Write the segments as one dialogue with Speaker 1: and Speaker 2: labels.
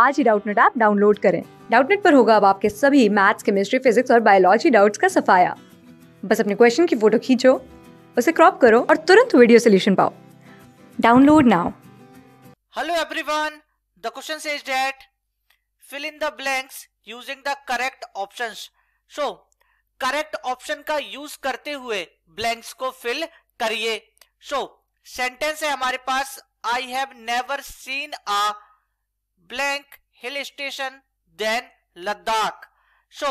Speaker 1: आज ही Doubtnut app download करें डाउटनेट पर होगा अब आपके सभी मैथ्स केमिस्ट्री फिजिक्स और बायोलॉजी डाउट्स का सफाया बस अपने क्वेश्चन की फोटो खींचो उसे क्रॉप करो और तुरंत वीडियो सोल्यूशन पाओ download now
Speaker 2: hello everyone the question is that fill in the blanks using the correct options so correct option का यूज करते हुए ब्लैंक्स को फिल करिए सो सेंटेंस है हमारे पास I have never seen a blank hill station than Ladakh so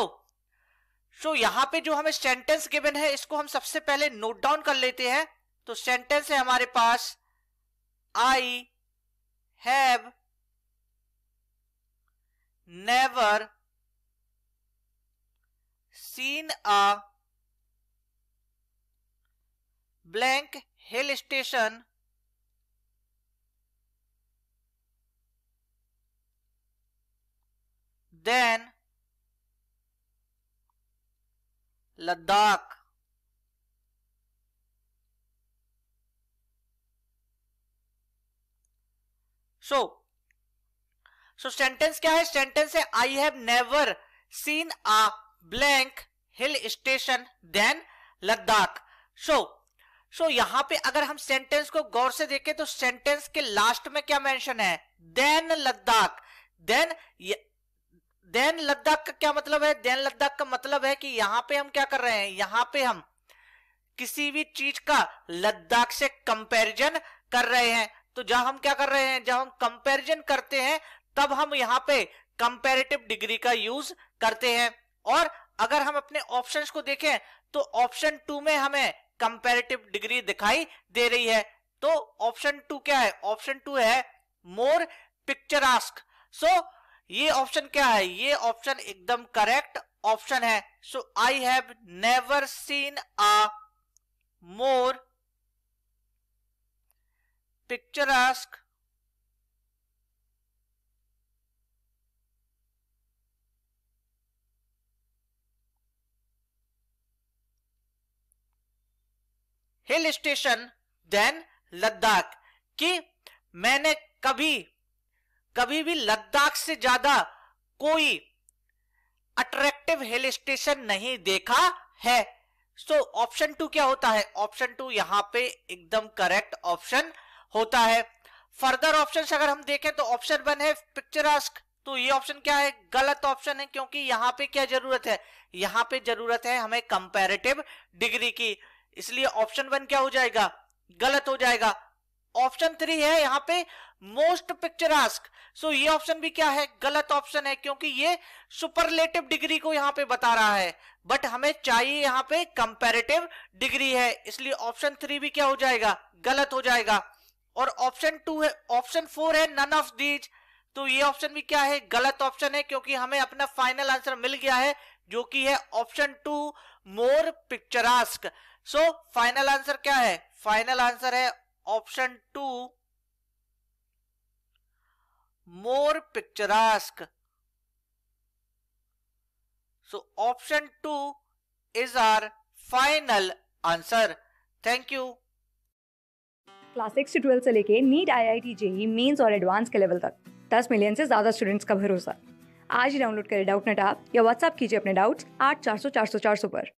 Speaker 2: so यहां पे जो हमें सेंटेंस गिवन है इसको हम सबसे पहले नोट डाउन कर लेते हैं तो सेंटेंस है हमारे पास I have never seen a blank hill station then Ladakh so so sentence क्या है सेंटेंस है I have never seen a blank hill station than Ladakh so so यहां पे अगर हम सेंटेंस को गौर से देखें तो सेंटेंस के लास्ट में क्या मेंशन है than Ladakh than than Ladakh का क्या मतलब है देन लद्दाख का मतलब है कि यहां पे हम क्या कर रहे हैं यहां पे हम किसी भी चीज का लद्दाख से कंपैरिजन कर रहे हैं तो जब हम क्या कर रहे हैं जब हम कंपैरिजन करते हैं तब हम यहाँ पे कंपैरेटिव डिग्री का यूज करते हैं और अगर हम अपने ऑप्शन को देखें तो ऑप्शन टू में हमें कंपेरेटिव डिग्री दिखाई दे रही है तो ऑप्शन टू क्या है ऑप्शन टू है मोर पिक्चरास्क सो so, ये ऑप्शन क्या है ये ऑप्शन एकदम करेक्ट ऑप्शन है so I have never seen a more picturesque hill station than Ladakh कि मैंने कभी कभी भी लद्दाख से ज्यादा कोई अट्रैक्टिव हिल स्टेशन नहीं देखा है सो ऑप्शन टू क्या होता है ऑप्शन टू यहां पे एकदम करेक्ट ऑप्शन होता है फर्दर ऑप्शन अगर हम देखें तो ऑप्शन वन है पिक्चरास्क तो ये ऑप्शन क्या है गलत ऑप्शन है क्योंकि यहां पे क्या जरूरत है यहां पे जरूरत है हमें कंपेरेटिव डिग्री की इसलिए ऑप्शन वन क्या हो जाएगा गलत हो जाएगा ऑप्शन थ्री है यहाँ पे मोस्ट पिक्चर आस्क सो ये ऑप्शन भी क्या है गलत ऑप्शन है क्योंकि ये सुपरलेटिव डिग्री को यहाँ पे बता रहा है बट हमें चाहिए यहाँ पे कंपेरेटिव डिग्री है इसलिए ऑप्शन थ्री भी क्या हो जाएगा गलत हो जाएगा और ऑप्शन टू है ऑप्शन फोर है नन ऑफ दीज तो ये ऑप्शन भी क्या है गलत ऑप्शन है क्योंकि हमें अपना फाइनल आंसर मिल गया है जो कि है option two more picturesque so final answer क्या है फाइनल आंसर है option two more picturesque so option two is our final answer thank you
Speaker 1: class six से ट्वेल्थ से लेके NEET IIT JEE mains और advance के level तक दस मिलियन से ज्यादा स्टूडेंट्स का भरोसा आज ही डाउनलोड करें डाउट नेट आप या व्हाट्सएप कीजिए अपने डाउट्स आठ चार सौ चार सौ चार सौ पर